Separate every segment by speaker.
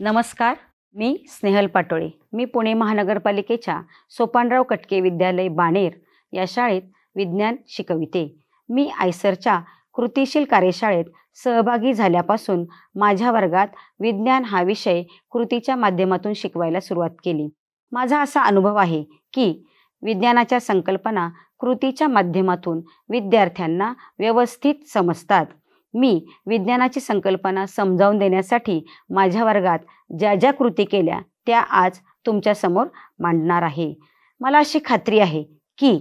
Speaker 1: नमस्कार मी स्नेहल पाटोळे मी पुणे महानगरपालिकेच्या सोपानराव कटके विद्यालय बाणेर या शाळेत विज्ञान शिकविते मी आयसरच्या कृतीशील कार्यशाळेत सहभागी झाल्यापासून माझ्या वर्गात विज्ञान हा विषय कृतीच्या माध्यमातून शिकवायला सुरुवात केली माझा असा अनुभव आहे की विज्ञानाच्या संकल्पना कृतीच्या माध्यमातून विद्यार्थ्यांना व्यवस्थित समजतात मी विज्ञानाची संकल्पना समजावून देण्यासाठी माझ्या वर्गात ज्या ज्या कृती केल्या त्या आज तुमच्यासमोर मांडणार आहे मला अशी खात्री आहे की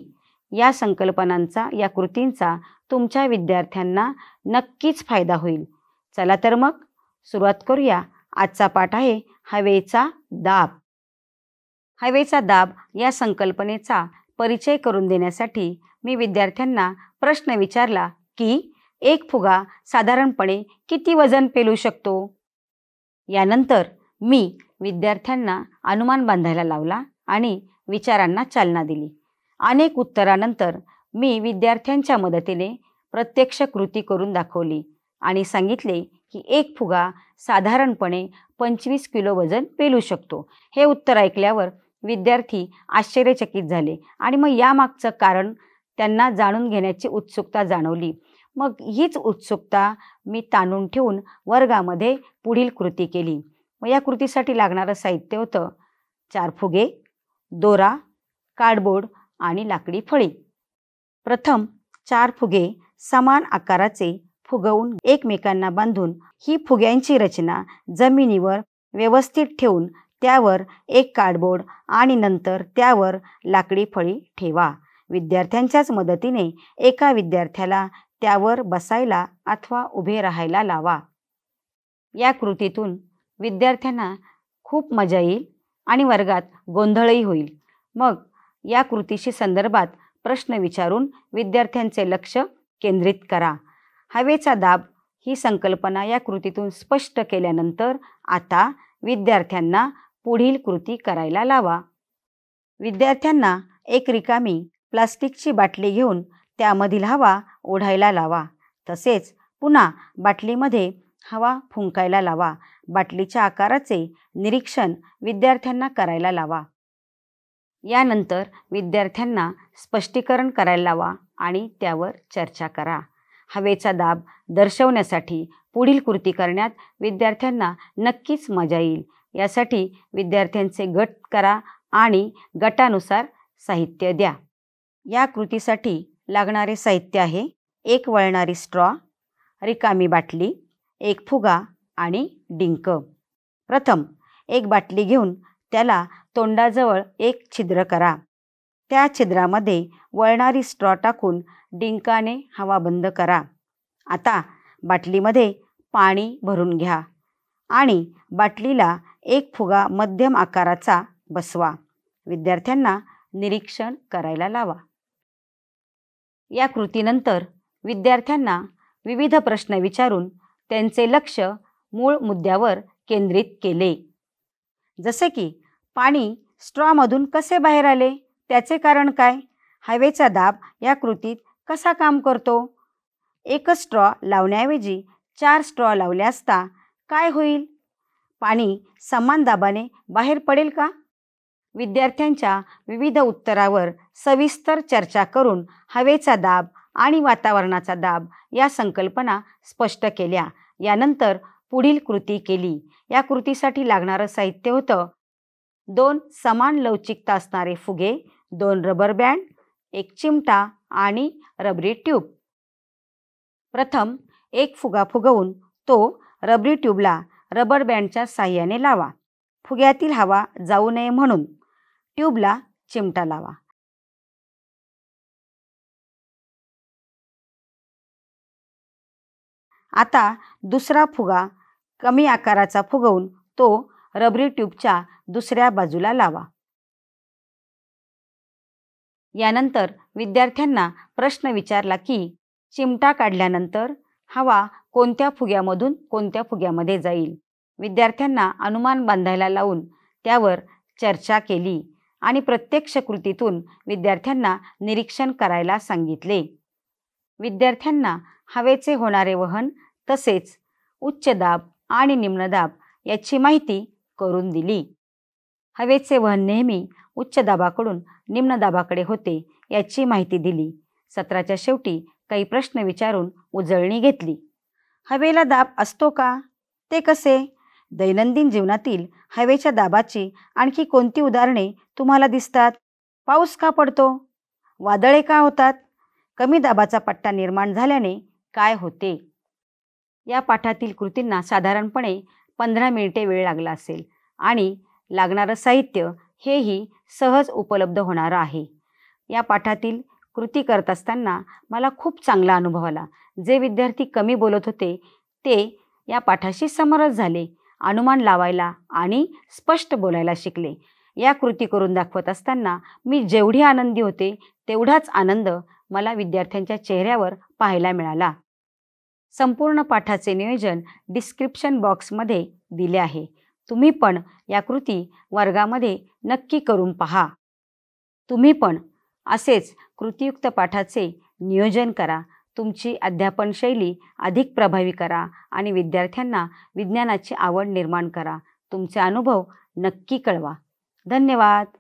Speaker 1: या संकल्पनांचा या कृतींचा तुमच्या विद्यार्थ्यांना नक्कीच फायदा होईल चला तर मग सुरुवात करूया आजचा पाठ आहे हवेचा दाब हवेचा दाब या संकल्पनेचा परिचय करून देण्यासाठी मी विद्यार्थ्यांना प्रश्न विचारला की एक फुगा साधारणपणे किती वजन पेलू शकतो यानंतर मी विद्यार्थ्यांना अनुमान बांधायला लावला आणि विचारांना चालना दिली अनेक उत्तरानंतर मी विद्यार्थ्यांच्या मदतीने प्रत्यक्ष कृती करून दाखवली आणि सांगितले की एक फुगा साधारणपणे पंचवीस किलो वजन पेलू शकतो हे उत्तर ऐकल्यावर विद्यार्थी आश्चर्यचकित झाले आणि मग यामागचं कारण त्यांना जाणून घेण्याची उत्सुकता जाणवली मग हीच उत्सुकता मी ताणून ठेवून वर्गामध्ये पुढील कृती केली मग या कृतीसाठी लागणारं साहित्य होतं चार फुगे दोरा कार्डबोर्ड आणि लाकडी फळी प्रथम चार फुगे समान आकाराचे फुगवून एकमेकांना बांधून ही फुग्यांची रचना जमिनीवर व्यवस्थित ठेवून त्यावर एक कार्डबोर्ड आणि नंतर त्यावर लाकडी फळी ठेवा विद्यार्थ्यांच्याच मदतीने एका विद्यार्थ्याला त्यावर बसायला अथवा उभे राहायला लावा या कृतीतून विद्यार्थ्यांना खूप मजा येईल आणि वर्गात गोंधळही होईल मग या कृतीशी संदर्भात प्रश्न विचारून विद्यार्थ्यांचे लक्ष केंद्रित करा हवेचा दाब ही संकल्पना या कृतीतून स्पष्ट केल्यानंतर आता विद्यार्थ्यांना पुढील कृती करायला लावा विद्यार्थ्यांना एक रिकामी प्लास्टिकची बाटली घेऊन त्यामधील हवा ओढायला लावा तसेच पुन्हा बाटलीमध्ये हवा फुंकायला लावा बाटलीच्या आकाराचे निरीक्षण विद्यार्थ्यांना करायला लावा यानंतर विद्यार्थ्यांना स्पष्टीकरण करायला लावा आणि त्यावर चर्चा करा हवेचा दाब दर्शवण्यासाठी पुढील कृती करण्यात विद्यार्थ्यांना नक्कीच मजा येईल यासाठी विद्यार्थ्यांचे गट करा आणि गटानुसार साहित्य द्या या कृतीसाठी लागणारे साहित्य आहे एक वळणारी स्ट्रॉ रिकामी बाटली एक फुगा आणि डिंक प्रथम एक बाटली घेऊन त्याला तोंडाजवळ एक छिद्र करा त्या छिद्रामध्ये वळणारी स्ट्रॉ टाकून डिंकाने हवा बंद करा आता बाटलीमध्ये पाणी भरून घ्या आणि बाटलीला एक फुगा मध्यम आकाराचा बसवा विद्यार्थ्यांना निरीक्षण करायला लावा या कृतीनंतर विद्यार्थ्यांना विविध प्रश्न विचारून त्यांचे लक्ष मूळ मुद्द्यावर केंद्रित केले जसे की पाणी स्ट्रॉमधून कसे बाहेर आले त्याचे कारण काय हवेचा दाब या कृतीत कसा काम करतो एकच स्ट्रॉ लावण्याऐवजी चार स्ट्रॉ लावले असता काय होईल पाणी समान दाबाने बाहेर पडेल का विद्यार्थ्यांच्या विविध उत्तरावर सविस्तर चर्चा करून हवेचा दाब आणि वातावरणाचा दाब या संकल्पना स्पष्ट केल्या यानंतर पुढील कृती केली या कृतीसाठी लागणारं साहित्य होतं दोन समान लवचिकता असणारे फुगे दोन रबर बँड एक चिमटा आणि रबरी ट्यूब प्रथम एक फुगा फुगवून तो रबरी ट्यूबला रबर बँडच्या साह्याने लावा फुग्यातील हवा जाऊ नये म्हणून ट्यूबला चिमटा लावा आता दुसरा फुगा कमी आकाराचा फुगवून तो रबरी ट्यूबच्या दुसऱ्या बाजूला लावा यानंतर विद्यार्थ्यांना प्रश्न विचारला की चिमटा काढल्यानंतर हवा कोणत्या फुग्यामधून कोणत्या फुग्यामध्ये जाईल विद्यार्थ्यांना अनुमान बांधायला लावून त्यावर चर्चा केली आणि प्रत्यक्ष कृतीतून विद्यार्थ्यांना निरीक्षण करायला सांगितले विद्यार्थ्यांना हवेचे होणारे वहन तसेच उच्च दाब आणि निम्नदाब याची माहिती करून दिली हवेचे वहन नेहमी उच्च दाबाकडून निम्न दाबाकडे होते याची माहिती दिली सत्राच्या शेवटी काही प्रश्न विचारून उजळणी घेतली हवेला दाब असतो का ते कसे दैनंदिन जीवनातील हवेच्या दाबाची आणखी कोणती उदाहरणे तुम्हाला दिसतात पाऊस का पडतो वादळे का होतात कमी दाबाचा पट्टा निर्माण झाल्याने काय होते या पाठातील कृतींना साधारणपणे पंधरा मिनिटे वेळ लागला असेल आणि लागणारं साहित्य हेही सहज उपलब्ध होणारं आहे या पाठातील कृती करत असताना मला खूप चांगला अनुभव आला जे विद्यार्थी कमी बोलत होते ते या पाठाशी समरस झाले अनुमान लावायला आणि स्पष्ट बोलायला शिकले या कृती करून दाखवत असताना मी जेवढी आनंदी होते तेवढाच आनंद मला विद्यार्थ्यांच्या चेहऱ्यावर पाहायला मिळाला संपूर्ण पाठाचे नियोजन डिस्क्रिप्शन बॉक्समध्ये दिले आहे तुम्ही पण या कृती वर्गामध्ये नक्की करून पहा तुम्ही पण असेच कृतीयुक्त पाठाचे नियोजन करा तुमची अध्यापन शैली अधिक प्रभावी करा आणि विद्यार्थ्यांना विज्ञानाची आवड निर्माण करा तुमचे अनुभव नक्की कळवा धन्यवाद